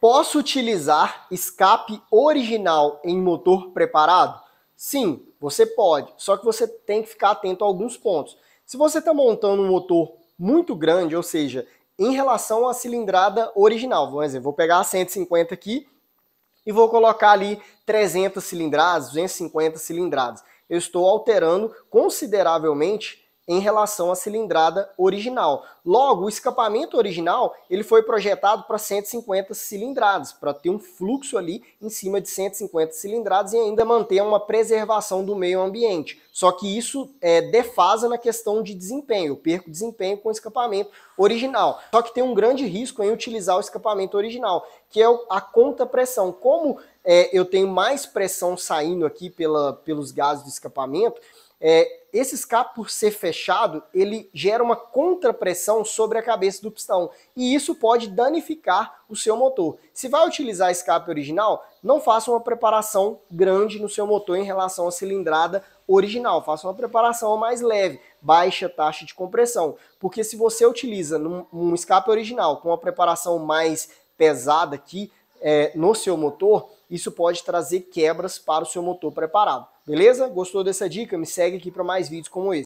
Posso utilizar escape original em motor preparado? Sim, você pode, só que você tem que ficar atento a alguns pontos. Se você está montando um motor muito grande, ou seja, em relação à cilindrada original, vamos dizer, vou pegar a 150 aqui e vou colocar ali 300 cilindradas, 250 cilindradas. Eu estou alterando consideravelmente em relação à cilindrada original. Logo, o escapamento original ele foi projetado para 150 cilindradas, para ter um fluxo ali em cima de 150 cilindradas e ainda manter uma preservação do meio ambiente. Só que isso é, defasa na questão de desempenho, eu perco desempenho com o escapamento original. Só que tem um grande risco em utilizar o escapamento original, que é a conta-pressão. Como é, eu tenho mais pressão saindo aqui pela, pelos gases do escapamento, é, esse escape, por ser fechado, ele gera uma contrapressão sobre a cabeça do pistão e isso pode danificar o seu motor. Se vai utilizar escape original, não faça uma preparação grande no seu motor em relação à cilindrada original, faça uma preparação mais leve, baixa taxa de compressão, porque se você utiliza um escape original com uma preparação mais pesada aqui é, no seu motor, isso pode trazer quebras para o seu motor preparado. Beleza? Gostou dessa dica? Me segue aqui para mais vídeos como esse.